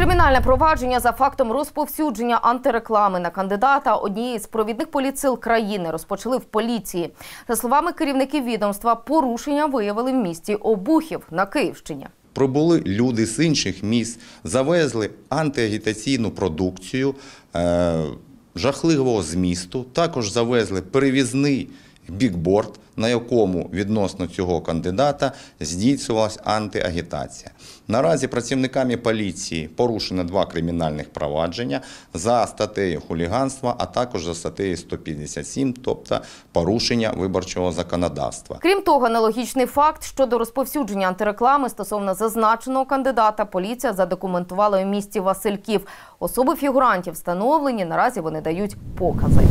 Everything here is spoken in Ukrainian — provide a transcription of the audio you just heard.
Кримінальне провадження за фактом розповсюдження антиреклами на кандидата однієї з провідних поліцил країни розпочали в поліції. За словами керівників відомства, порушення виявили в місті Обухів на Київщині. Прибули люди з інших міст, завезли антиагітаційну продукцію е, жахливого змісту. Також завезли перевізний бікборд, на якому відносно цього кандидата здійснювалася антиагітація. Наразі працівниками поліції порушено два кримінальних провадження за статтею хуліганства, а також за статтею 157, тобто порушення виборчого законодавства. Крім того, аналогічний факт щодо розповсюдження антиреклами стосовно зазначеного кандидата, поліція задокументувала у місті Васильків. Особи фігурантів встановлені наразі вони дають покази.